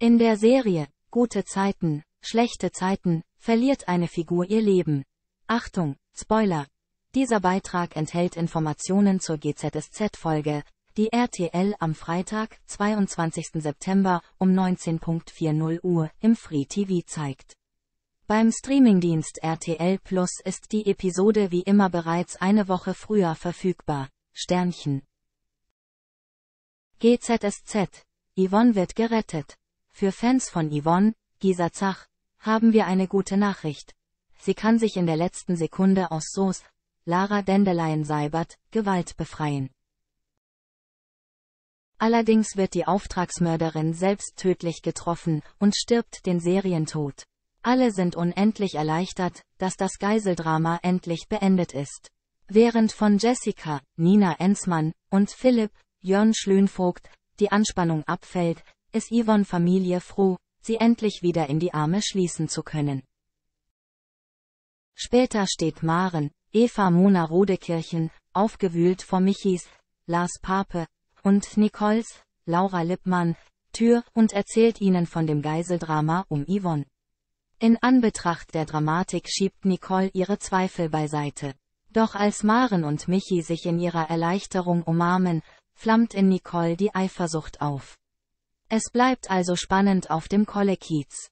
In der Serie Gute Zeiten, schlechte Zeiten verliert eine Figur ihr Leben. Achtung, Spoiler. Dieser Beitrag enthält Informationen zur GZSZ-Folge, die RTL am Freitag, 22. September um 19.40 Uhr im Free TV zeigt. Beim Streamingdienst RTL Plus ist die Episode wie immer bereits eine Woche früher verfügbar. Sternchen. GZSZ. Yvonne wird gerettet. Für Fans von Yvonne, Gisa Zach, haben wir eine gute Nachricht. Sie kann sich in der letzten Sekunde aus Soos, Lara Dandelion Seibert, Gewalt befreien. Allerdings wird die Auftragsmörderin selbst tödlich getroffen und stirbt den Serientod. Alle sind unendlich erleichtert, dass das Geiseldrama endlich beendet ist. Während von Jessica, Nina Enzmann und Philipp, Jörn Schlönvogt, die Anspannung abfällt, ist Yvonne Familie froh, sie endlich wieder in die Arme schließen zu können. Später steht Maren, Eva Mona Rodekirchen, aufgewühlt vor Michis, Lars Pape und Nicoles, Laura Lippmann, Tür und erzählt ihnen von dem Geiseldrama um Yvonne. In Anbetracht der Dramatik schiebt Nicole ihre Zweifel beiseite. Doch als Maren und Michi sich in ihrer Erleichterung umarmen, flammt in Nicole die Eifersucht auf. Es bleibt also spannend auf dem Kollekiez.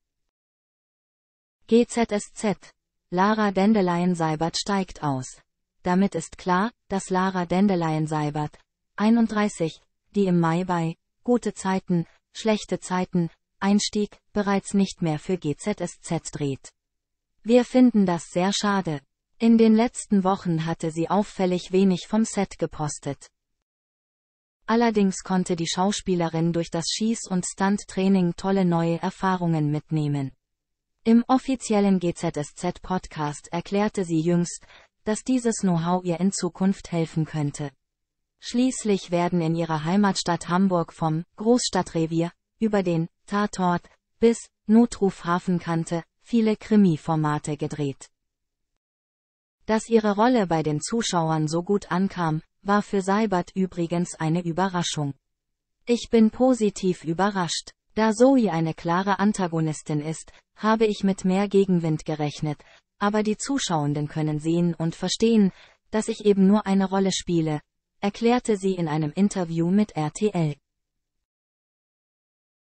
GZSZ. Lara Dendeleyen-Seibert steigt aus. Damit ist klar, dass Lara Dendeleyen-Seibert, 31, die im Mai bei Gute Zeiten, schlechte Zeiten, einstieg, bereits nicht mehr für GZSZ dreht. Wir finden das sehr schade. In den letzten Wochen hatte sie auffällig wenig vom Set gepostet. Allerdings konnte die Schauspielerin durch das Schieß- und Stunt-Training tolle neue Erfahrungen mitnehmen. Im offiziellen GZSZ-Podcast erklärte sie jüngst, dass dieses Know-how ihr in Zukunft helfen könnte. Schließlich werden in ihrer Heimatstadt Hamburg vom Großstadtrevier über den Tatort bis Notruf Hafenkante viele Krimi-Formate gedreht. Dass ihre Rolle bei den Zuschauern so gut ankam, war für Seibert übrigens eine Überraschung. Ich bin positiv überrascht. Da Zoe eine klare Antagonistin ist, habe ich mit mehr Gegenwind gerechnet, aber die Zuschauenden können sehen und verstehen, dass ich eben nur eine Rolle spiele, erklärte sie in einem Interview mit RTL.